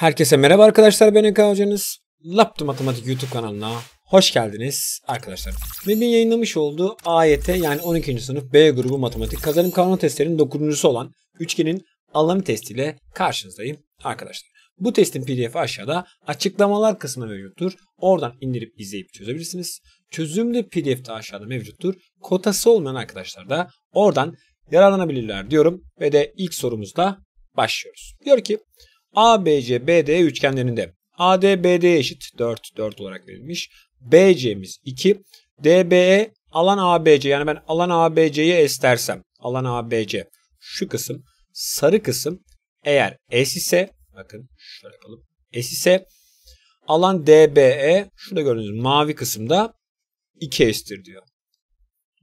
Herkese merhaba arkadaşlar ben Eka Hocanız. Laptop Matematik YouTube kanalına hoş geldiniz arkadaşlar. MEB'in yayınlamış olduğu AYT yani 12. sınıf B grubu matematik kazanım kanunu testlerinin 9.sü olan üçgenin alanı testiyle karşınızdayım arkadaşlar. Bu testin pdf'i aşağıda açıklamalar kısmında mevcuttur. Oradan indirip izleyip çözebilirsiniz. Çözüm de pdf'de aşağıda mevcuttur. Kotası olmayan arkadaşlar da oradan yararlanabilirler diyorum ve de ilk sorumuzla başlıyoruz. Diyor ki ABC, BD üçgenlerinde AD, BD eşit 4, 4 olarak verilmiş. BC'miz 2. DBE alan ABC yani ben alan ABC'yi S alan ABC şu kısım sarı kısım eğer S ise bakın şöyle yapalım. S ise alan DBE şurada gördüğünüz mavi kısımda 2 estir diyor.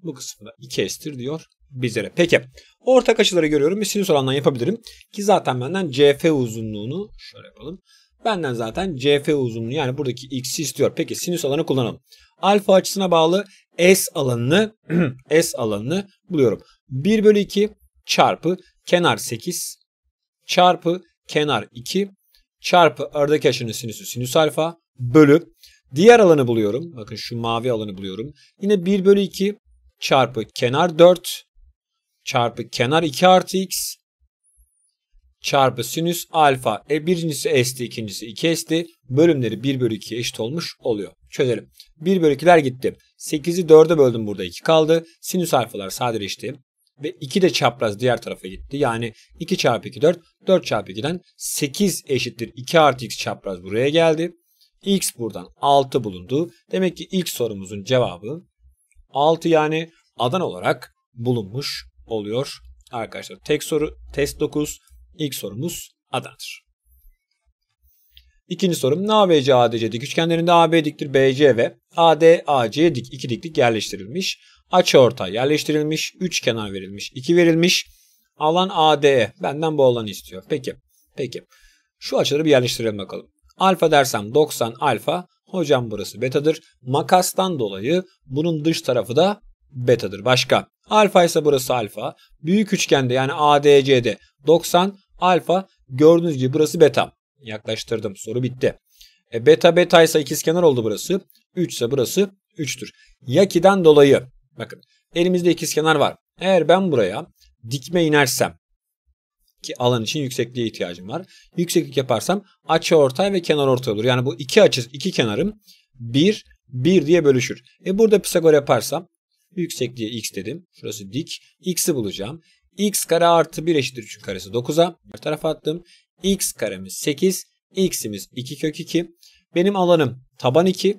Bu kısımda 2 estir diyor bizlere. Peki ortak açıları görüyorum. Bir sinüs oranından yapabilirim. Ki zaten benden CF uzunluğunu şöyle yapalım. Benden zaten CF uzunluğu yani buradaki x'i istiyor. Peki sinüs alanı kullanalım. Alfa açısına bağlı S alanını S alanını buluyorum. 1 bölü 2 çarpı kenar 8 çarpı kenar 2 çarpı aradaki açının sinüsü sinüs alfa bölü diğer alanı buluyorum. Bakın şu mavi alanı buluyorum. Yine 1 bölü 2 çarpı kenar 4 çarpı kenar 2 artı x çarpı sinüs alfa. E birincisi s'ti ikincisi 2s'ti. Bölümleri 1 bölü 2'ye eşit olmuş oluyor. Çözelim. 1 bölü 2'ler gitti. 8'i 4'e böldüm burada 2 kaldı. Sinüs alfalar sadeleşti. Ve 2 de çapraz diğer tarafa gitti. Yani 2 çarpı 2 4. 4 çarpı 2'den 8 eşittir. 2 artı x çapraz buraya geldi. x buradan 6 bulundu. Demek ki ilk sorumuzun cevabı 6 yani adan olarak bulunmuş oluyor arkadaşlar. Tek soru test 9. İlk sorumuz Adan'dır. İkinci sorum NABC ADC dik üçgenlerinde AB diktir BC ve AD AC dik iki diklik yerleştirilmiş. Açı yerleştirilmiş. 3 kenar verilmiş. 2 verilmiş. Alan AD'ye. Benden bu alanı istiyor. Peki. Peki. Şu açıları bir yerleştirelim bakalım. Alfa dersem 90 alfa. Hocam burası betadır. Makastan dolayı bunun dış tarafı da betadır. Başka. Alfa ise burası alfa. Büyük üçgende yani ADC'de 90 alfa. Gördüğünüz gibi burası beta. Yaklaştırdım. Soru bitti. E, beta beta ise ikizkenar oldu burası. 3 ise burası 3'tür. Yaki'den dolayı bakın elimizde ikizkenar var. Eğer ben buraya dikme inersem ki alan için yüksekliğe ihtiyacım var. Yükseklik yaparsam açı ortay ve kenar ortay olur. Yani bu iki açı iki kenarım 1 1 diye bölüşür. E burada Pisagor yaparsam Yüksekliğe x dedim. Şurası dik. X'i bulacağım. x kare artı 1 eşittir 3'ün karesi 9'a. Bir tarafa attım. x karemiz 8. x'imiz 2 kök 2. Benim alanım taban 2.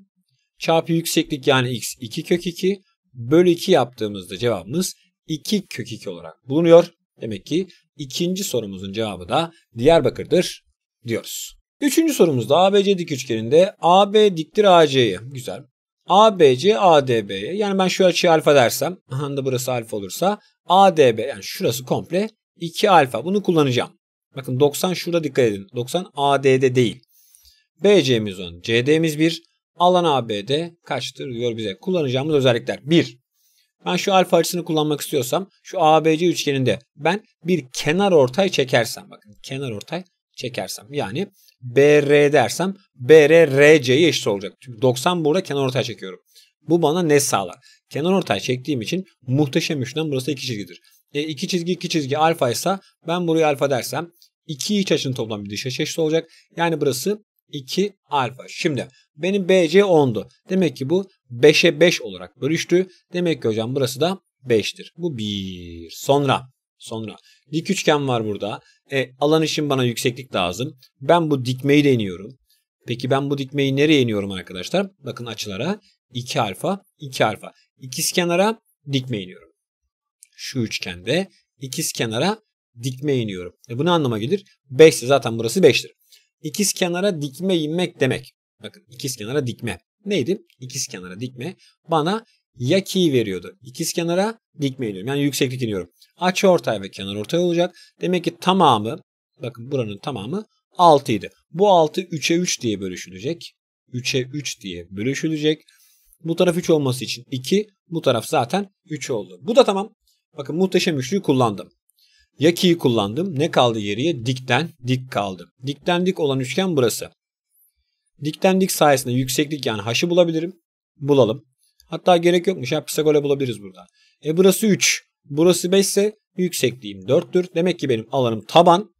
Çarpı yükseklik yani x 2 kök 2. Bölü 2 yaptığımızda cevabımız 2 kök 2 olarak bulunuyor. Demek ki ikinci sorumuzun cevabı da Diyarbakır'dır diyoruz. Üçüncü sorumuzda ABC dik üçgeninde AB diktir AC'ye. Güzel. ABC ADB'ye yani ben şu açıya alfa dersem aha da burası alfa olursa ADB yani şurası komple 2 alfa bunu kullanacağım. Bakın 90 şurada dikkat edin. 90 AD'de değil. BC'miz 10, CD'miz 1. Alan ABD kaçtır diyor bize. Kullanacağımız özellikler 1. Ben şu alfa açısını kullanmak istiyorsam şu ABC üçgeninde ben bir kenar ortay çekersem bakın kenar ortay çekersem yani BR dersem BR RC'ye eşit olacak. Çünkü 90 burada kenar ortay çekiyorum. Bu bana ne sağlar? Kenar ortay çektiğim için muhteşem üçlem burası iki çizgidir. E, iki çizgi iki çizgi alfa ise ben buraya alfa dersem iki iç açının toplam bir dış açı eşit olacak. Yani burası 2 alfa. Şimdi benim BC 10'du. Demek ki bu 5'e 5 olarak bölüştü. Demek ki hocam burası da 5'tir. Bu 1. Sonra Sonra dik üçgen var burada. E, alan için bana yükseklik lazım. Ben bu dikmeyi deniyorum. Peki ben bu dikmeyi nereye iniyorum arkadaşlar? Bakın açılara 2 alfa 2 alfa. İkiz kenara dikme iniyorum. Şu üçgende ikiz kenara dikme iniyorum. E bu ne anlama gelir? 5 ise zaten burası 5'tir. İkiz kenara dikme inmek demek. Bakın ikiz kenara dikme. Neydi? İkiz kenara dikme bana ya key veriyordu. İkiz kenara dikme iniyorum. Yani yükseklik iniyorum. Açı ortay ve kenar ortay olacak. Demek ki tamamı bakın buranın tamamı 6 idi. Bu 6 3'e 3 diye bölüşülecek. 3'e 3 diye bölüşülecek. Bu taraf 3 olması için 2. Bu taraf zaten 3 oldu. Bu da tamam. Bakın muhteşem üçlüyü kullandım. Ya key'i kullandım. Ne kaldı geriye? Dikten dik kaldı. Dikten dik olan üçgen burası. Dikten dik sayesinde yükseklik yani haşı bulabilirim. Bulalım. Hatta gerek yokmuş ya Pisagor'a bulabiliriz buradan. E burası 3. Burası 5 ise yüksekliğim 4'tür. Demek ki benim alanım taban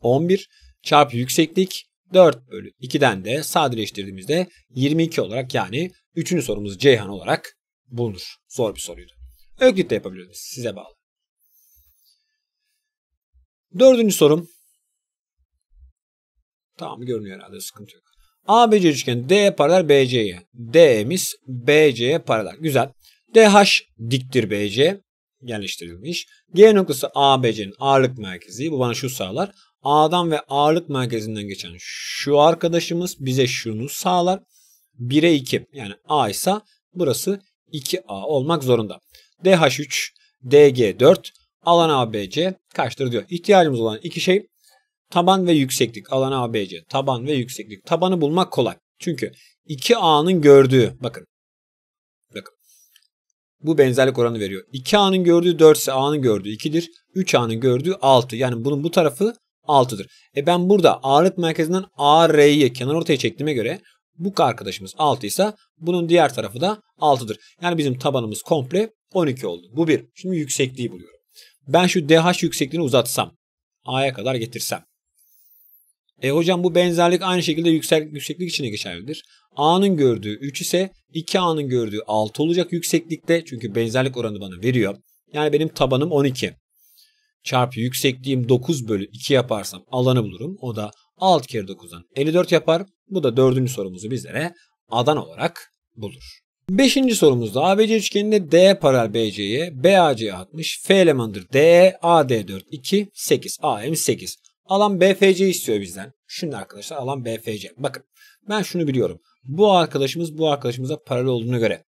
11 çarpı yükseklik 4 bölü 2'den de sadeleştirdiğimizde 22 olarak yani 3. sorumuz Ceyhan olarak bulunur. Zor bir soruydu. Öklit de yapabiliriz, Size bağlı. Dördüncü sorum. Tamam görünüyor herhalde sıkıntı yok. ABC üçgeni D paralel BC'ye. D'miz BC'ye paralel. Güzel. DH diktir BC yerleştirilmiş. G noktası ABC'nin ağırlık merkezi. Bu bana şu sağlar. A'dan ve ağırlık merkezinden geçen şu arkadaşımız bize şunu sağlar. 1'e 2 yani A ise burası 2A olmak zorunda. DH3, DG4, alan ABC kaçtır diyor. İhtiyacımız olan iki şey Taban ve yükseklik. Alan ABC. Taban ve yükseklik. Tabanı bulmak kolay. Çünkü iki anın gördüğü bakın. Bakın. Bu benzerlik oranı veriyor. 2A'nın gördüğü 4 ise A'nın gördüğü 2'dir. 3A'nın gördüğü 6. Yani bunun bu tarafı 6'dır. E ben burada ağırlık merkezinden AR'yi kenar ortaya çektiğime göre bu arkadaşımız 6 ise bunun diğer tarafı da 6'dır. Yani bizim tabanımız komple 12 oldu. Bu bir. Şimdi yüksekliği buluyorum. Ben şu DH yüksekliğini uzatsam A'ya kadar getirsem e hocam bu benzerlik aynı şekilde yüksek, yükseklik içine geçerlidir. A'nın gördüğü 3 ise 2A'nın gördüğü 6 olacak yükseklikte. Çünkü benzerlik oranı bana veriyor. Yani benim tabanım 12. Çarpı yüksekliğim 9 bölü 2 yaparsam alanı bulurum. O da 6 kere 9'dan 54 yapar. Bu da dördüncü sorumuzu bizlere adan olarak bulur. Beşinci sorumuzda ABC üçgeninde D paralel BC'ye, BAC 60, F elemandır DE, AD 4, 2, 8, AM 8. Alan BFC istiyor bizden. Şimdi arkadaşlar alan BFC. Bakın ben şunu biliyorum. Bu arkadaşımız bu arkadaşımıza paralel olduğuna göre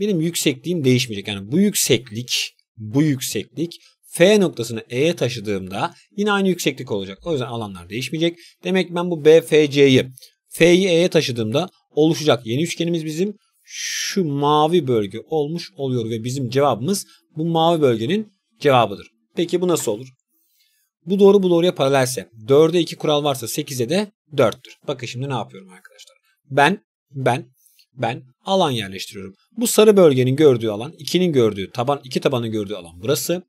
benim yüksekliğim değişmeyecek. Yani bu yükseklik bu yükseklik F noktasını E'ye taşıdığımda yine aynı yükseklik olacak. O yüzden alanlar değişmeyecek. Demek ben bu BFC'yi F'yi E'ye taşıdığımda oluşacak yeni üçgenimiz bizim şu mavi bölge olmuş oluyor ve bizim cevabımız bu mavi bölgenin cevabıdır. Peki bu nasıl olur? Bu doğru bu doğruya paralelse 4'e 2 kural varsa 8'e de 4'tür. Bakın şimdi ne yapıyorum arkadaşlar. Ben, ben, ben alan yerleştiriyorum. Bu sarı bölgenin gördüğü alan 2'nin gördüğü taban 2 tabanın gördüğü alan burası.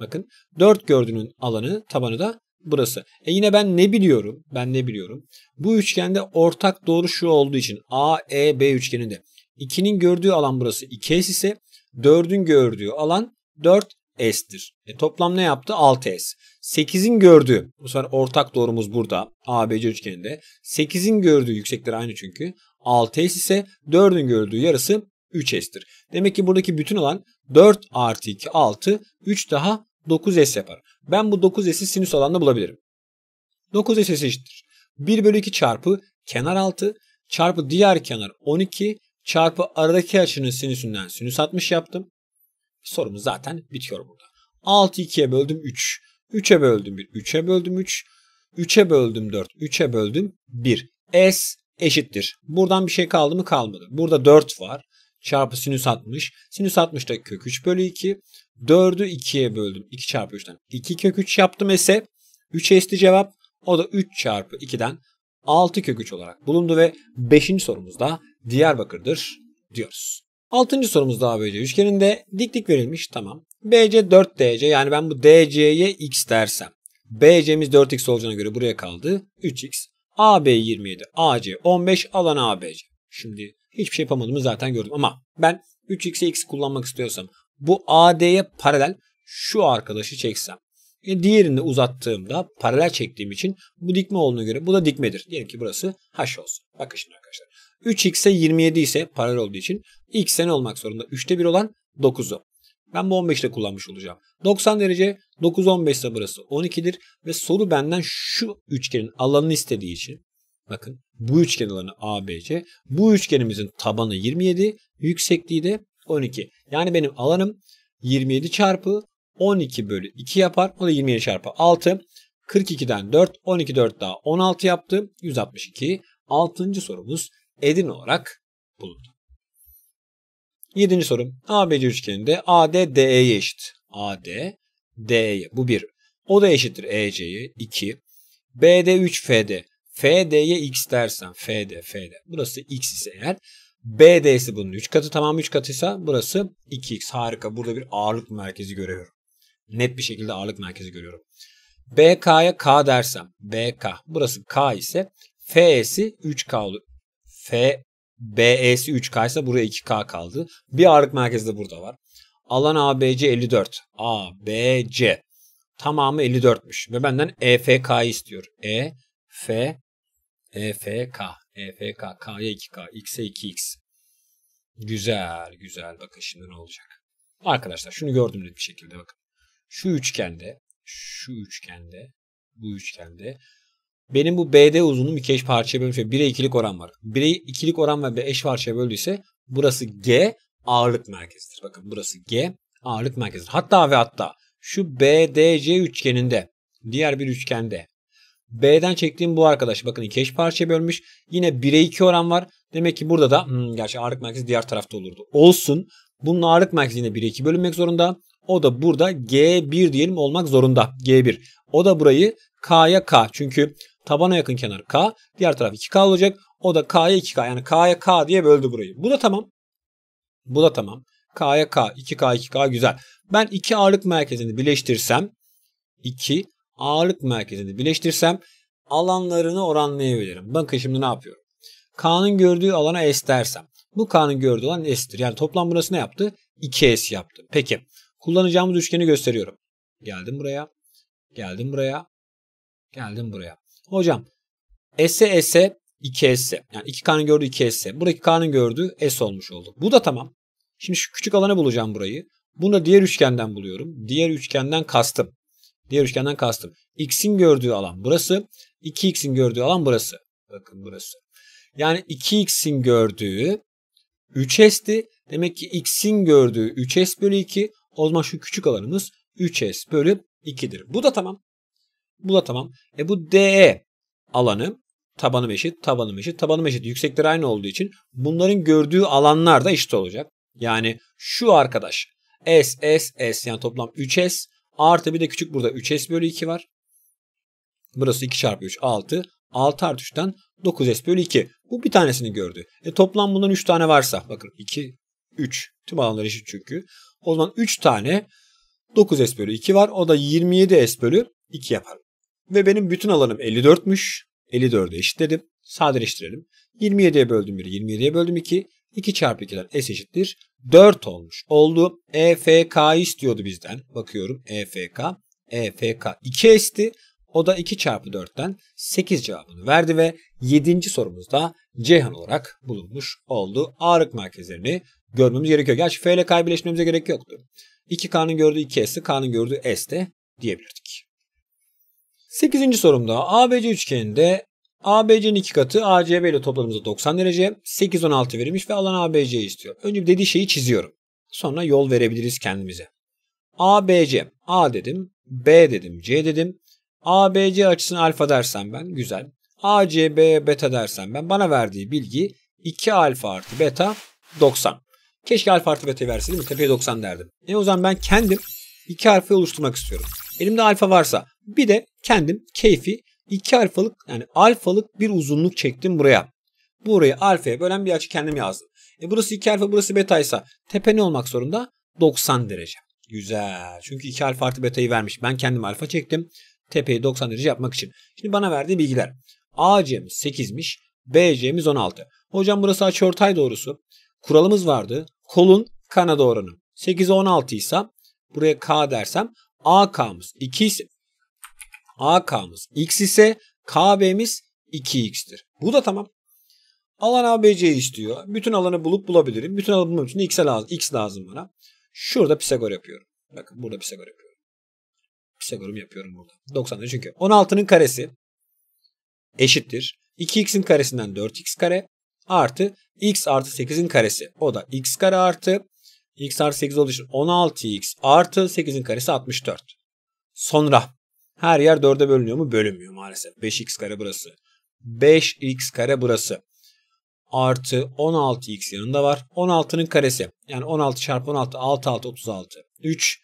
Bakın 4 gördüğünün alanı tabanı da burası. E yine ben ne biliyorum? Ben ne biliyorum? Bu üçgende ortak doğru şu olduğu için AEB üçgeninde 2'nin gördüğü alan burası 2S ise 4'ün gördüğü alan 4 S'tir. E, toplam ne yaptı? 6S. 8'in gördüğü, bu sefer ortak doğrumuz burada ABC üçgeninde. 8'in gördüğü yüksekler aynı çünkü. 6S ise 4'ün gördüğü yarısı 3S'tir. Demek ki buradaki bütün olan 4 artı 2 6, 3 daha 9S yapar. Ben bu 9S'i sinüs alanda bulabilirim. 9S eşittir. 1 bölü 2 çarpı kenar 6 çarpı diğer kenar 12 çarpı aradaki açının sinüsünden sinüs 60 yaptım sorumuz zaten bitiyor burada. 6 2'ye böldüm 3. 3'e böldüm 1. 3'e böldüm 3. 3'e böldüm 4. 3'e böldüm 1. S eşittir. Buradan bir şey kaldı mı kalmadı. Burada 4 var. Çarpı sinüs 60. Sinüs da kök 3 bölü 2. 4'ü 2'ye böldüm. 2 çarpı 3'ten. 2 kök 3 yaptım ise 3 esti cevap. O da 3 çarpı 2'den 6 kök 3 olarak bulundu ve 5. da Diyarbakır'dır diyoruz. Altıncı sorumuz sorumuzda ABC üçgeninde dik dik verilmiş. Tamam. BC 4 DC yani ben bu DC'ye x dersem. BC'miz 4x olacağına göre buraya kaldı. 3x. AB 27. AC 15. Alan ABC. Şimdi hiçbir şey yapamadığımı zaten gördüm ama ben 3x'e x kullanmak istiyorsam bu AD'ye paralel şu arkadaşı çeksem. E diğerini uzattığımda paralel çektiğim için bu dikme olduğuna göre bu da dikmedir. Diyelim ki burası H olsun. Bakın şimdi arkadaşlar. 3x'e 27 ise paralel olduğu için x'e ne olmak zorunda? 3'te 1 olan 9'u. Ben bu 15'te kullanmış olacağım. 90 derece 9 15 ise burası 12'dir ve soru benden şu üçgenin alanını istediği için bakın bu üçgen alanı ABC. Bu üçgenimizin tabanı 27, yüksekliği de 12. Yani benim alanım 27 çarpı 12 bölü 2 yapar. O da 27 çarpı 6. 42'den 4, 12 4 daha 16 yaptı. 162. Altıncı sorumuz edin olarak bulundu. Yedinci sorum. ABC üçgeninde AD DE'ye eşit. AD DE'ye bu bir. O da eşittir EC'ye 2. BD 3 FD. FD'ye x dersen FD FD. Burası x ise eğer BD'si bunun 3 katı. Tamam 3 katıysa burası 2x. Harika. Burada bir ağırlık merkezi görüyorum. Net bir şekilde ağırlık merkezi görüyorum. BK'ya K dersem BK. Burası K ise F'si 3K olur. FBS BE'si 3K ise buraya 2K kaldı. Bir ağırlık merkezi de burada var. Alan ABC 54. ABC. Tamamı 54'müş. Ve benden EFK istiyor. E, F, EFK. EFK. K'ya 2K. X'e 2X. Güzel. Güzel. Bakın şimdi ne olacak. Arkadaşlar şunu gördüm bir şekilde bakın. Şu üçgende, şu üçgende, bu üçgende benim bu BD uzunluğum iki eş parçaya bölmüş. 1'e ikilik oran var. 1'e ikilik oran ve eş parçaya bölüyse burası G ağırlık merkezidir. Bakın burası G ağırlık merkezidir. Hatta ve hatta şu BDC üçgeninde diğer bir üçgende B'den çektiğim bu arkadaş bakın iki eş parçaya bölmüş. Yine 1'e 2 oran var. Demek ki burada da hmm, gerçi ağırlık merkezi diğer tarafta olurdu. Olsun. Bunun ağırlık merkezi yine 1'e 2 bölünmek zorunda. O da burada G1 diyelim olmak zorunda. G1. O da burayı K'ya K. Çünkü Tabana yakın kenar K. Diğer taraf 2K olacak. O da K'ya 2K. Yani K'ya K diye böldü burayı. Bu da tamam. Bu da tamam. K'ya K, 2K, 2K güzel. Ben iki ağırlık merkezini birleştirsem, iki ağırlık merkezini birleştirsem alanlarını oranlayabilirim. Bakın şimdi ne yapıyorum? K'nın gördüğü alana S dersem. Bu K'nın gördüğü olan S'tir. Yani toplam burası ne yaptı? 2S yaptı. Peki. Kullanacağımız üçgeni gösteriyorum. Geldim buraya. Geldim buraya. Geldim buraya. Hocam S S 2 S yani iki knın gördüğü 2 S. Buradaki K'nın gördüğü S olmuş oldu. Bu da tamam. Şimdi şu küçük alanı bulacağım burayı. Bunu da diğer üçgenden buluyorum. Diğer üçgenden kastım. Diğer üçgenden kastım. X'in gördüğü alan burası. 2X'in gördüğü alan burası. Bakın burası. Yani 2X'in gördüğü 3S'ti. Demek ki X'in gördüğü 3S bölü 2. O zaman şu küçük alanımız 3S bölü 2'dir. Bu da tamam bulatamam. E bu DE alanı tabanım eşit, tabanım eşit, tabanım eşit. Yüksekleri aynı olduğu için bunların gördüğü alanlar da eşit olacak. Yani şu arkadaş S, S, S yani toplam 3S artı bir de küçük burada 3S bölü 2 var. Burası 2 çarpı 3 6. 6 artı 3'ten 9S bölü 2. Bu bir tanesini gördü. E toplam bundan 3 tane varsa bakın 2, 3. Tüm alanlar eşit çünkü. O zaman 3 tane 9S bölü 2 var. O da 27S bölü 2 yapar. Ve benim bütün alanım 54'müş. 54'e eşitledim. Sadeleştirelim. 27'ye böldüm 1, 27'ye böldüm 2. 2 çarpı 2'den S eşittir. 4 olmuş oldu. EFK istiyordu bizden. Bakıyorum EFK. EFK 2 S'ti. O da 2 çarpı 4'ten 8 cevabını verdi ve 7. sorumuzda Ceyhan olarak bulunmuş oldu. ağırlık merkezlerini görmemiz gerekiyor. Gerçi F ile K birleşmemize gerek yoktu. 2K'nın gördüğü 2S'i, K'nın gördüğü S de diyebilirdik. 8. sorumda ABC üçgeninde ABC'nin iki katı ACB ile topladığımızda 90 derece 8 16 verilmiş ve alan ABC'yi istiyor. Önce dediği şeyi çiziyorum. Sonra yol verebiliriz kendimize. ABC A dedim, B dedim, C dedim. ABC açısını alfa dersem ben güzel. ACB beta dersem ben bana verdiği bilgi 2 alfa artı beta 90. Keşke alfa artı beta verseydim tepeye 90 derdim. E o zaman ben kendim 2 alfayı oluşturmak istiyorum. Elimde alfa varsa bir de kendim keyfi iki alfalık yani alfalık bir uzunluk çektim buraya. Burayı alfaya bölen bir açı kendim yazdım. E burası 2 alfa burası beta ise tepe ne olmak zorunda? 90 derece. Güzel. Çünkü 2 alfa artı betayı vermiş. Ben kendim alfa çektim. Tepeyi 90 derece yapmak için. Şimdi bana verdiği bilgiler. AC'miz 8'miş. BC'miz 16. Hocam burası açı ortay doğrusu. Kuralımız vardı. Kolun kanada oranı. 8'e 16 ise buraya K dersem AK'mız 2 ise AK'mız x ise KB'miz 2x'tir. Bu da tamam. Alan ABC'yi istiyor. Bütün alanı bulup bulabilirim. Bütün alanı bulmam için x'e lazım, x lazım bana. Şurada Pisagor yapıyorum. Bakın burada Pisagor yapıyorum. Pisagor'umu yapıyorum burada. 90'da çünkü. 16'nın karesi eşittir. 2x'in karesinden 4x kare artı x artı 8'in karesi. O da x kare artı x artı 8 olduğu için 16x artı 8'in karesi 64. Sonra her yer 4'e bölünüyor mu? Bölünmüyor maalesef. 5x kare burası. 5x kare burası. Artı 16x yanında var. 16'nın karesi. Yani 16 çarpı 16. 6 6 36. 3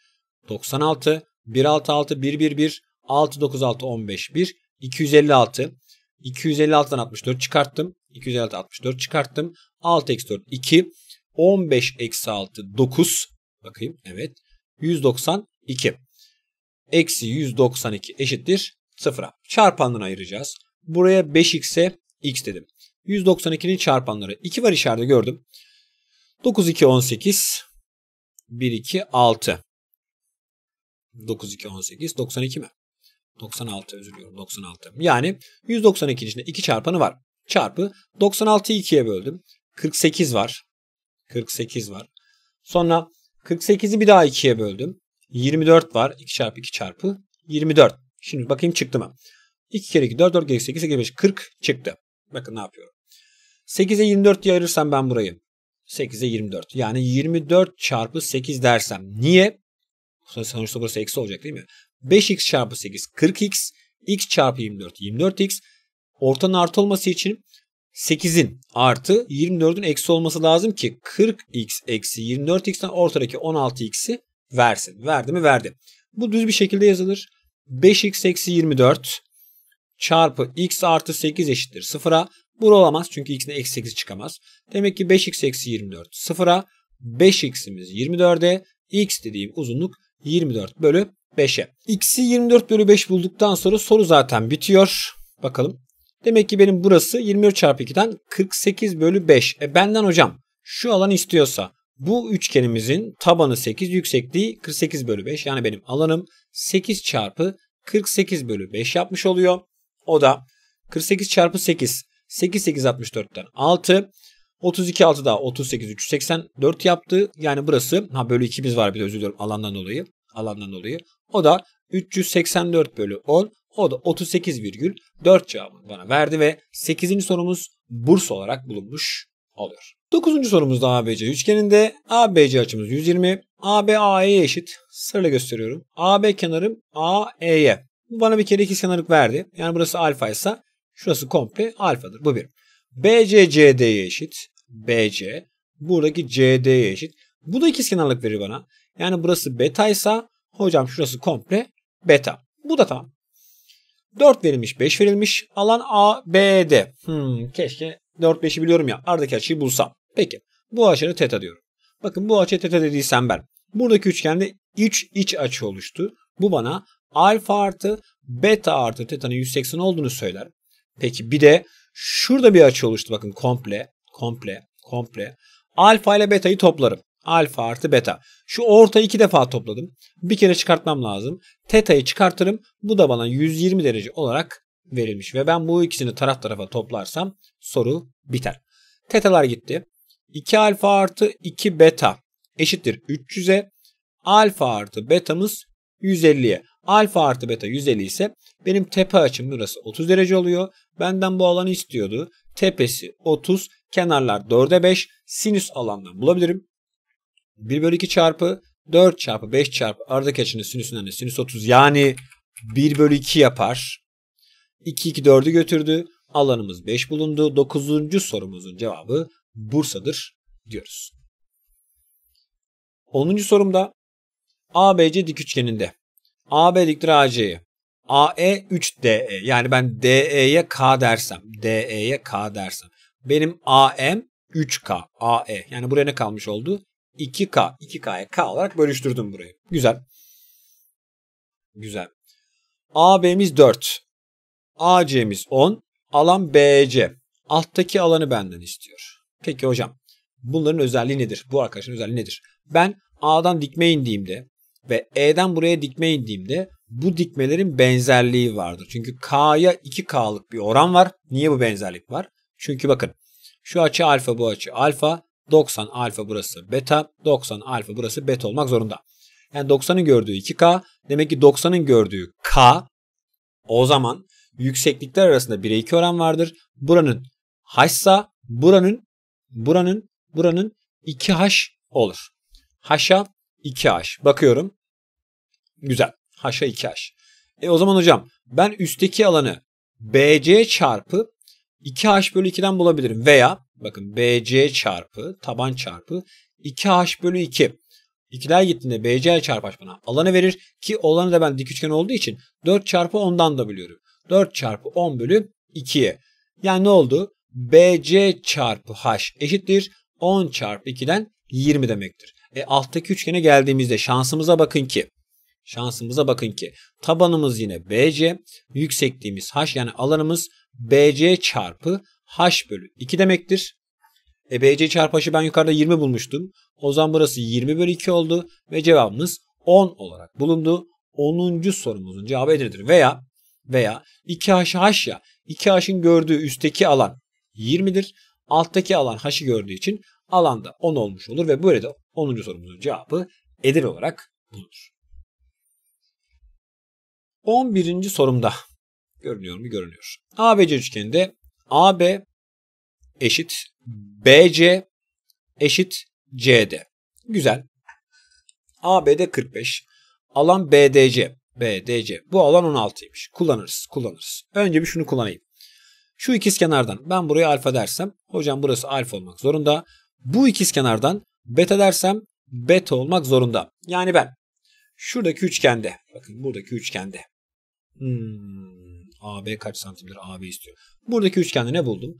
96. 1 6 6 1 1 1. 6 9 6 15 1. 256. 256'dan 64 çıkarttım. 256 64 çıkarttım. 6 eksi 4 2. 15 eksi 6 9. Bakayım evet. 192 eksi 192 eşittir 0'a. Çarpanlarını ayıracağız. Buraya 5x'e x dedim. 192'nin çarpanları 2 var içeride gördüm. 9, 2, 18. 1, 2, 6. 9, 2, 18. 92 mi? 96 özür diliyorum 96. Yani 192'nin içinde 2 çarpanı var. Çarpı 96'yı 2'ye böldüm. 48 var. 48 var. Sonra 48'i bir daha 2'ye böldüm. 24 var. 2 çarpı 2 çarpı 24. Şimdi bakayım çıktı mı? 2 kere 2 4 4 kere 8 8 5 40 çıktı. Bakın ne yapıyorum. 8'e 24 diye ayırırsam ben burayı. 8'e 24. Yani 24 çarpı 8 dersem. Niye? Sonuçta burası eksi olacak değil mi? 5x çarpı 8 40x. x çarpı 24 24x. Ortanın artı olması için 8'in artı 24'ün eksi olması lazım ki 40x eksi 24x'ten ortadaki 16x'i versin. Verdi mi? Verdi. Bu düz bir şekilde yazılır. 5x eksi 24 çarpı x artı 8 eşittir 0'a. Bu olamaz çünkü x'in eksi 8 çıkamaz. Demek ki 5x eksi 24 0'a. 5x'imiz 24'e. x dediğim uzunluk 24 bölü 5'e. x'i 24 bölü 5 bulduktan sonra soru zaten bitiyor. Bakalım. Demek ki benim burası 24 çarpı 2'den 48 bölü 5. E benden hocam şu alan istiyorsa bu üçgenimizin tabanı 8, yüksekliği 48 bölü 5. Yani benim alanım 8 çarpı 48 bölü 5 yapmış oluyor. O da 48 çarpı 8, 8, 8, 64'ten 6. 32, 6 daha 38, 384 yaptı. Yani burası, ha bölü 2'miz var bir de özür diliyorum alandan dolayı. Alandan dolayı. O da 384 bölü 10. O da 38,4 cevabını bana verdi ve 8. sorumuz burs olarak bulunmuş oluyor. 9. sorumuzda ABC üçgeninde ABC açımız 120. AB AE'ye eşit. Sırayla gösteriyorum. AB kenarım AE'ye. Bu bana bir kere ikiz kenarlık verdi. Yani burası alfa ise şurası komple alfadır. Bu bir. BC CD'ye eşit. BC. Buradaki CD'ye eşit. Bu da ikiz kenarlık verir bana. Yani burası beta ise hocam şurası komple beta. Bu da tam. 4 verilmiş 5 verilmiş. Alan ABD. Hmm, keşke 4-5'i biliyorum ya aradaki açıyı bulsam. Peki bu açını teta diyorum. Bakın bu açı teta dediysem ben. Buradaki üçgende 3 iç açı oluştu. Bu bana alfa artı beta artı tetanın 180 olduğunu söyler. Peki bir de şurada bir açı oluştu bakın komple komple komple. Alfa ile beta'yı toplarım. Alfa artı beta. Şu orta iki defa topladım. Bir kere çıkartmam lazım. Teta'yı çıkartırım. Bu da bana 120 derece olarak verilmiş ve ben bu ikisini taraf tarafa toplarsam soru biter. Tetalar gitti. 2 alfa artı 2 beta eşittir 300'e. Alfa artı betamız 150'ye. Alfa artı beta 150 ise benim tepe açım burası 30 derece oluyor. Benden bu alanı istiyordu. Tepesi 30, kenarlar 4'e 5. Sinüs alandan bulabilirim. 1 bölü 2 çarpı 4 çarpı 5 çarpı aradaki açının sinüsünden de sinüs 30 yani 1 bölü 2 yapar. 2-2-4'ü götürdü. Alanımız 5 bulundu. 9. sorumuzun cevabı Bursa'dır diyoruz. 10. sorumda ABC dik üçgeninde AB diktir AC'yi AE 3DE yani ben DE'ye K dersem DE'ye K dersem benim AM 3K AE yani buraya ne kalmış oldu? 2K 2K'ya K olarak bölüştürdüm burayı. Güzel. Güzel. AB'miz 4. AC'miz 10, alan BC. Alttaki alanı benden istiyor. Peki hocam bunların özelliği nedir? Bu arkadaşın özelliği nedir? Ben A'dan dikme indiğimde ve E'den buraya dikme indiğimde bu dikmelerin benzerliği vardır. Çünkü K'ya 2K'lık bir oran var. Niye bu benzerlik var? Çünkü bakın şu açı alfa bu açı alfa 90 alfa burası beta 90 alfa burası beta olmak zorunda. Yani 90'ın gördüğü 2K demek ki 90'ın gördüğü K o zaman yükseklikler arasında 1'e 2 oran vardır. Buranın h'sa buranın buranın buranın 2h olur. H'a 2h. Bakıyorum. Güzel. H'a 2h. E o zaman hocam ben üstteki alanı BC çarpı 2h bölü 2'den bulabilirim. Veya bakın BC çarpı taban çarpı 2h bölü 2. İkiler gittiğinde BC çarpı h bana alanı verir ki olanı da ben dik üçgen olduğu için 4 çarpı 10'dan da biliyorum. 4 çarpı 10 bölü 2'ye. Yani ne oldu? BC çarpı H eşittir 10 çarpı 2'den 20 demektir. E alttaki üçgene geldiğimizde şansımıza bakın ki şansımıza bakın ki tabanımız yine BC, yüksekliğimiz H yani alanımız BC çarpı H bölü 2 demektir. E BC çarpı H'ı ben yukarıda 20 bulmuştum. O zaman burası 20 bölü 2 oldu ve cevabımız 10 olarak bulundu. 10. sorumuzun cevabı nedir? Veya veya 2H H ya 2H'ın gördüğü üstteki alan 20'dir. Alttaki alan H'ı gördüğü için alanda 10 olmuş olur ve böyle de 10. sorumuzun cevabı Edir olarak bulunur. 11. sorumda görünüyor mu? Görünüyor. ABC üçgeninde AB eşit BC eşit CD. Güzel. ABD 45. Alan BDC. B, D, C. Bu alan 16'ymış. Kullanırız, kullanırız. Önce bir şunu kullanayım. Şu ikiz kenardan ben buraya alfa dersem hocam burası alfa olmak zorunda. Bu ikiz kenardan beta dersem beta olmak zorunda. Yani ben şuradaki üçgende bakın buradaki üçgende hmm, AB kaç santimdir AB istiyor. Buradaki üçgende ne buldum?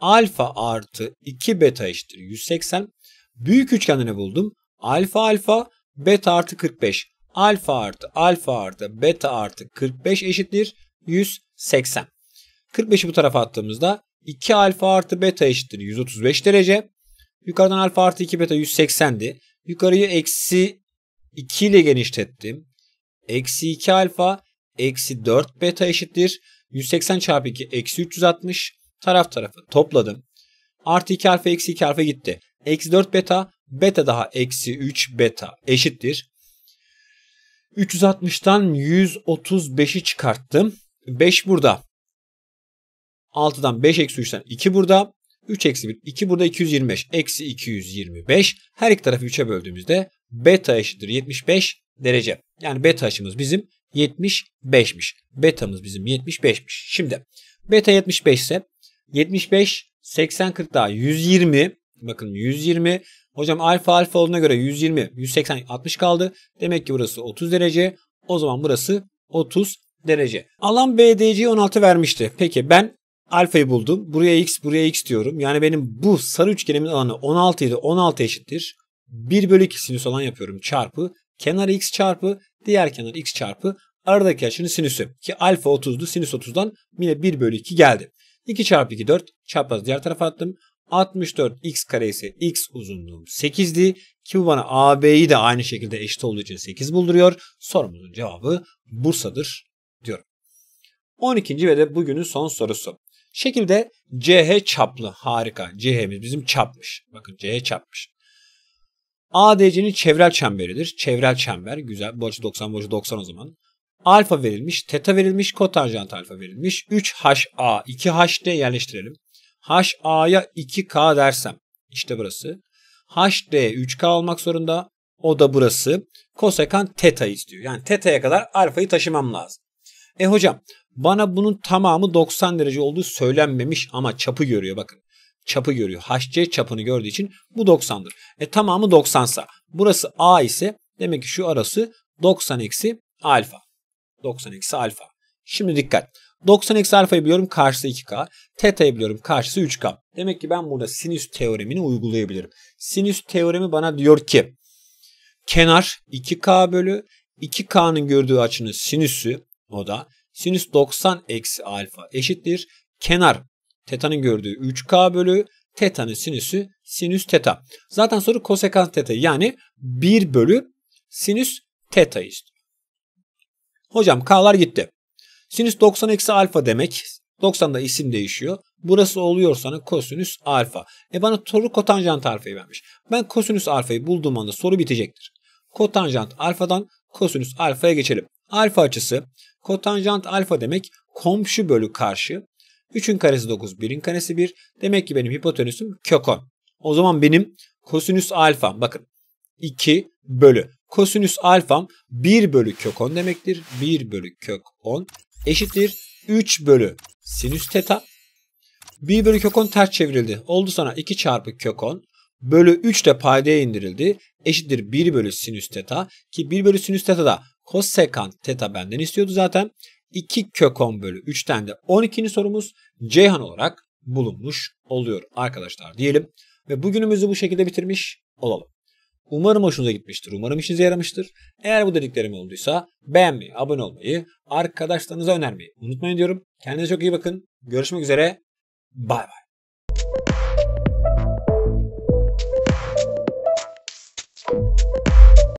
Alfa artı 2 beta eşittir 180. Büyük üçgende ne buldum? Alfa alfa beta artı 45 alfa artı alfa artı beta artı 45 eşittir 180. 45'i bu tarafa attığımızda 2 alfa artı beta eşittir 135 derece. Yukarıdan alfa artı 2 beta 180'di. Yukarıyı eksi 2 ile genişlettim. Eksi 2 alfa eksi 4 beta eşittir. 180 çarpı 2 eksi 360 taraf tarafı topladım. Artı 2 alfa eksi 2 alfa gitti. Eksi 4 beta beta daha eksi 3 beta eşittir. 360'tan 135'i çıkarttım. 5 burada. 6'dan 5 eksi 3'ten 2 burada. 3 eksi 1 2 burada 225 eksi 225 her iki tarafı 3'e böldüğümüzde beta eşittir 75 derece. Yani beta açımız bizim 75'miş. Betamız bizim 75'miş. Şimdi beta 75 ise 75 80 40 daha 120 Bakın 120. Hocam alfa alfa olduğuna göre 120, 180, 60 kaldı. Demek ki burası 30 derece. O zaman burası 30 derece. Alan BDC 16 vermişti. Peki ben alfayı buldum. Buraya x, buraya x diyorum. Yani benim bu sarı üçgenimin alanı 16 idi. 16 eşittir. 1 bölü 2 sinüs olan yapıyorum çarpı. Kenar x çarpı. Diğer kenar x çarpı. Aradaki açının sinüsü. Ki alfa 30'du. Sinüs 30'dan yine 1 bölü 2 geldi. 2 çarpı 2 4. Çapraz diğer tarafa attım. 64 x kare ise x uzunluğum 8'di ki bu bana AB'yi de aynı şekilde eşit olduğu için 8 bulduruyor. Sorumuzun cevabı Bursa'dır diyorum. 12. ve de bugünün son sorusu. Şekilde CH çaplı harika. CH'miz bizim çapmış. Bakın CH çapmış. ADC'nin çevrel çemberidir. Çevrel çember güzel. Bu açı 90 bu açı 90 o zaman. Alfa verilmiş, teta verilmiş, kotanjant alfa verilmiş. 3HA, 2HD yerleştirelim. HA'ya 2K dersem işte burası. HD 3K olmak zorunda. O da burası. Kosekant teta istiyor. Yani teta'ya kadar alfayı taşımam lazım. E hocam bana bunun tamamı 90 derece olduğu söylenmemiş ama çapı görüyor bakın. Çapı görüyor. HC çapını gördüğü için bu 90'dır. E tamamı 90 sa. Burası A ise demek ki şu arası 90 eksi alfa. 90 eksi alfa. Şimdi dikkat. 90 eksi alfayı biliyorum karşısı 2K. Teta'yı biliyorum karşısı 3K. Demek ki ben burada sinüs teoremini uygulayabilirim. Sinüs teoremi bana diyor ki kenar 2K bölü 2K'nın gördüğü açının sinüsü o da sinüs 90 eksi alfa eşittir. Kenar teta'nın gördüğü 3K bölü teta'nın sinüsü sinüs teta. Zaten soru kosekans teta yani 1 bölü sinüs teta istiyor. Hocam K'lar gitti. Sinüs 90 eksi alfa demek. 90 da isim değişiyor. Burası oluyor sana kosinüs alfa. E bana soru kotanjant alfayı vermiş. Ben kosinüs alfayı bulduğum anda soru bitecektir. Kotanjant alfadan kosinüs alfaya geçelim. Alfa açısı kotanjant alfa demek komşu bölü karşı. 3'ün karesi 9, 1'in karesi 1. Demek ki benim hipotenüsüm kök 10. O zaman benim kosinüs alfam bakın 2 bölü. Kosinüs alfam 1 bölü kök 10 demektir. 1 bölü kök 10 eşittir 3 bölü sinüs teta. 1 bölü kök 10 ters çevrildi. Oldu sonra 2 çarpı kök 10 bölü 3 de paydaya indirildi. Eşittir 1 bölü sinüs teta ki 1 bölü sinüs teta da kosekant teta benden istiyordu zaten. 2 kök 10 bölü 3'ten de 12. sorumuz Ceyhan olarak bulunmuş oluyor arkadaşlar diyelim. Ve bugünümüzü bu şekilde bitirmiş olalım. Umarım hoşunuza gitmiştir. Umarım işinize yaramıştır. Eğer bu dediklerim olduysa beğenmeyi, abone olmayı, arkadaşlarınıza önermeyi unutmayın diyorum. Kendinize çok iyi bakın. Görüşmek üzere. Bay bay.